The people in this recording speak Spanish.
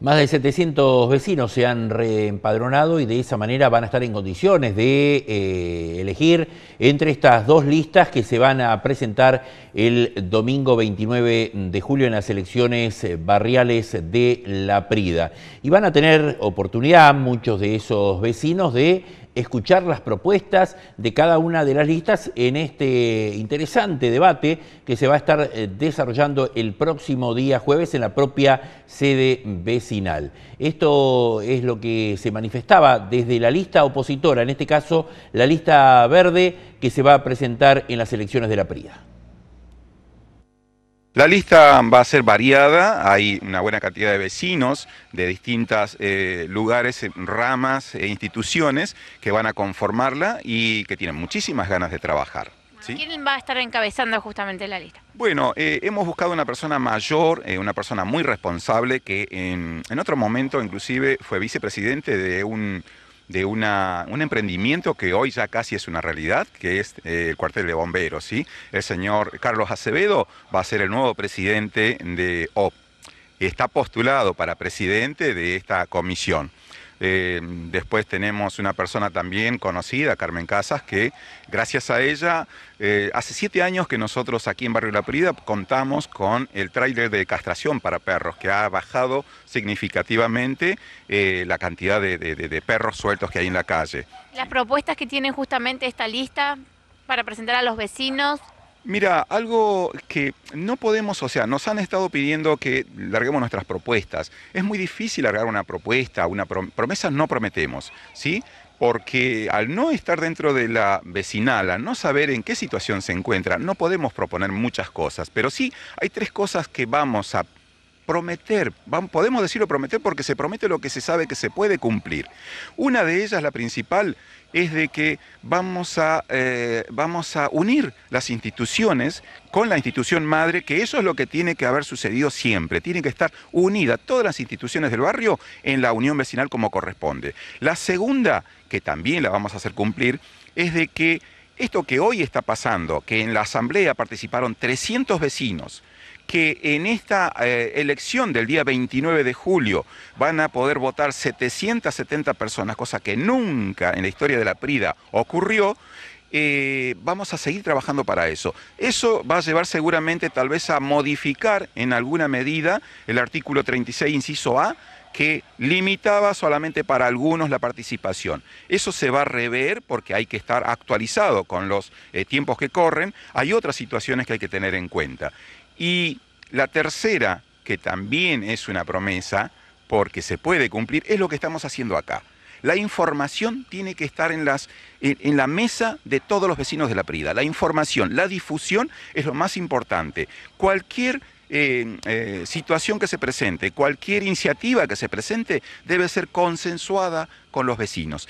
Más de 700 vecinos se han reempadronado y de esa manera van a estar en condiciones de eh, elegir entre estas dos listas que se van a presentar el domingo 29 de julio en las elecciones eh, barriales de La Prida. Y van a tener oportunidad muchos de esos vecinos de escuchar las propuestas de cada una de las listas en este interesante debate que se va a estar eh, desarrollando el próximo día jueves en la propia sede vecinal. Esto es lo que se manifestaba desde la lista opositora, en este caso la lista verde que se va a presentar en las elecciones de la PRIA. La lista va a ser variada, hay una buena cantidad de vecinos de distintos eh, lugares, eh, ramas e instituciones que van a conformarla y que tienen muchísimas ganas de trabajar. ¿Quién va a estar encabezando justamente la lista? Bueno, eh, hemos buscado una persona mayor, una persona muy responsable que en otro momento inclusive fue vicepresidente de un de una, un emprendimiento que hoy ya casi es una realidad, que es eh, el cuartel de bomberos. ¿sí? El señor Carlos Acevedo va a ser el nuevo presidente de OP. Está postulado para presidente de esta comisión. Eh, después tenemos una persona también conocida, Carmen Casas, que gracias a ella, eh, hace siete años que nosotros aquí en Barrio La Prida contamos con el tráiler de castración para perros, que ha bajado significativamente eh, la cantidad de, de perros sueltos que hay en la calle. Las propuestas que tienen justamente esta lista para presentar a los vecinos, Mira, algo que no podemos, o sea, nos han estado pidiendo que larguemos nuestras propuestas. Es muy difícil largar una propuesta, una promesa no prometemos, ¿sí? porque al no estar dentro de la vecinal, al no saber en qué situación se encuentra, no podemos proponer muchas cosas, pero sí hay tres cosas que vamos a prometer, podemos decirlo prometer porque se promete lo que se sabe que se puede cumplir. Una de ellas, la principal, es de que vamos a, eh, vamos a unir las instituciones con la institución madre, que eso es lo que tiene que haber sucedido siempre. Tiene que estar unidas todas las instituciones del barrio en la unión vecinal como corresponde. La segunda, que también la vamos a hacer cumplir, es de que esto que hoy está pasando, que en la asamblea participaron 300 vecinos, que en esta eh, elección del día 29 de julio van a poder votar 770 personas, cosa que nunca en la historia de la PRIDA ocurrió, eh, vamos a seguir trabajando para eso. Eso va a llevar seguramente tal vez a modificar en alguna medida el artículo 36, inciso A, que limitaba solamente para algunos la participación. Eso se va a rever porque hay que estar actualizado con los eh, tiempos que corren. Hay otras situaciones que hay que tener en cuenta. Y la tercera, que también es una promesa, porque se puede cumplir, es lo que estamos haciendo acá. La información tiene que estar en, las, en, la mesa de todos los vecinos de la Prida. La información, la difusión es lo más importante. Cualquier eh, eh, situación que se presente, cualquier iniciativa que se presente, debe ser consensuada con los vecinos.